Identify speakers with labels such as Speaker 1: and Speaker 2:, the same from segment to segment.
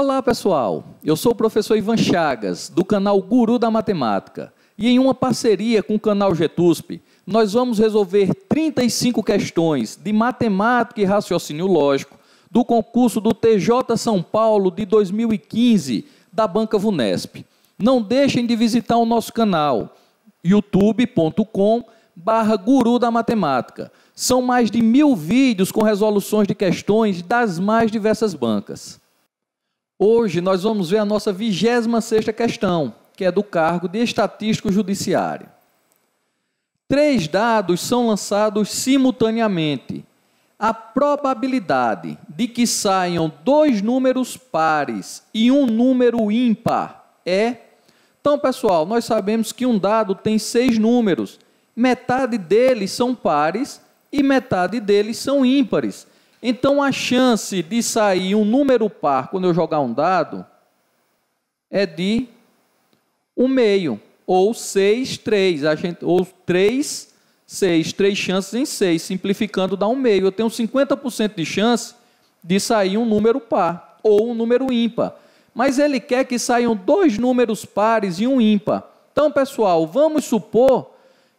Speaker 1: Olá pessoal, eu sou o professor Ivan Chagas, do canal Guru da Matemática, e em uma parceria com o canal Getusp, nós vamos resolver 35 questões de matemática e raciocínio lógico do concurso do TJ São Paulo de 2015 da Banca Vunesp. Não deixem de visitar o nosso canal youtube.com barra Guru da Matemática. São mais de mil vídeos com resoluções de questões das mais diversas bancas. Hoje nós vamos ver a nossa 26 sexta questão, que é do cargo de estatístico judiciário. Três dados são lançados simultaneamente. A probabilidade de que saiam dois números pares e um número ímpar é... Então, pessoal, nós sabemos que um dado tem seis números. Metade deles são pares e metade deles são ímpares. Então a chance de sair um número par quando eu jogar um dado é de um meio, ou seis três a gente, ou três seis três chances em seis simplificando dá um meio. Eu tenho 50% de chance de sair um número par ou um número ímpar. Mas ele quer que saiam dois números pares e um ímpar. Então, pessoal, vamos supor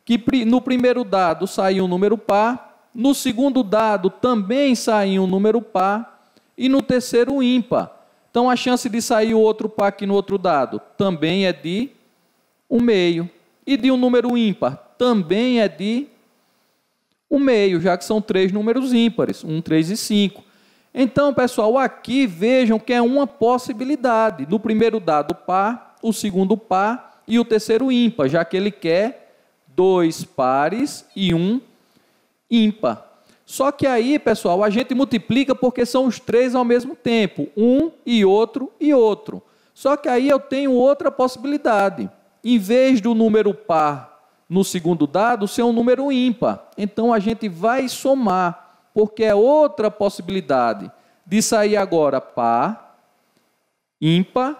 Speaker 1: que no primeiro dado saiu um número par, no segundo dado também sair um número par e no terceiro ímpar. Então a chance de sair o outro par aqui no outro dado também é de um meio. E de um número ímpar também é de um meio, já que são três números ímpares, 1, um, 3 e 5. Então, pessoal, aqui vejam que é uma possibilidade. do primeiro dado par, o segundo par e o terceiro ímpar, já que ele quer dois pares e um ímpar. Só que aí, pessoal, a gente multiplica porque são os três ao mesmo tempo, um e outro e outro. Só que aí eu tenho outra possibilidade. Em vez do número par no segundo dado ser um número ímpar, então a gente vai somar, porque é outra possibilidade de sair agora par, ímpar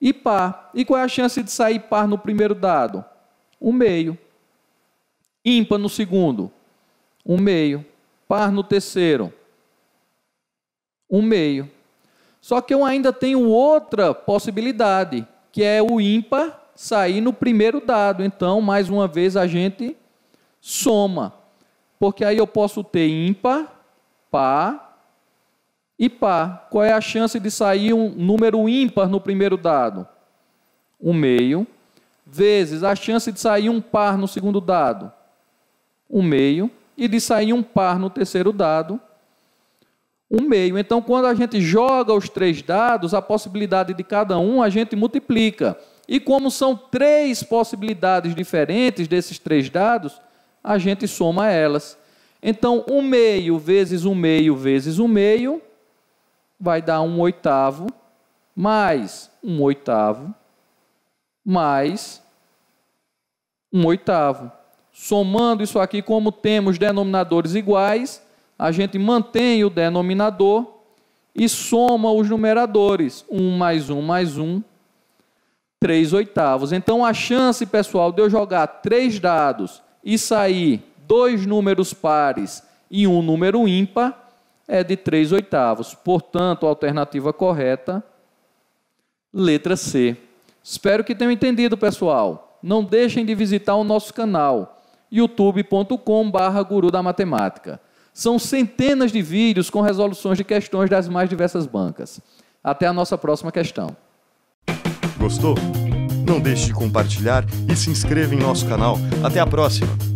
Speaker 1: e par. E qual é a chance de sair par no primeiro dado? Um meio. Ímpar no segundo, um meio. Par no terceiro, um meio. Só que eu ainda tenho outra possibilidade, que é o ímpar sair no primeiro dado. Então, mais uma vez, a gente soma. Porque aí eu posso ter ímpar, par e par. Qual é a chance de sair um número ímpar no primeiro dado? Um meio. Vezes a chance de sair um par no segundo dado? Um meio e de sair um par no terceiro dado, um meio. Então, quando a gente joga os três dados, a possibilidade de cada um a gente multiplica. E como são três possibilidades diferentes desses três dados, a gente soma elas. Então, um meio vezes um meio vezes um meio vai dar um oitavo, mais um oitavo, mais um oitavo. Somando isso aqui, como temos denominadores iguais, a gente mantém o denominador e soma os numeradores. 1 mais 1 mais 1, 3 oitavos. Então, a chance, pessoal, de eu jogar três dados e sair dois números pares e um número ímpar é de 3 oitavos. Portanto, a alternativa correta, letra C. Espero que tenham entendido, pessoal. Não deixem de visitar o nosso canal youtube.com.br Guru da Matemática. São centenas de vídeos com resoluções de questões das mais diversas bancas. Até a nossa próxima questão. Gostou? Não deixe de compartilhar e se inscreva em nosso canal. Até a próxima!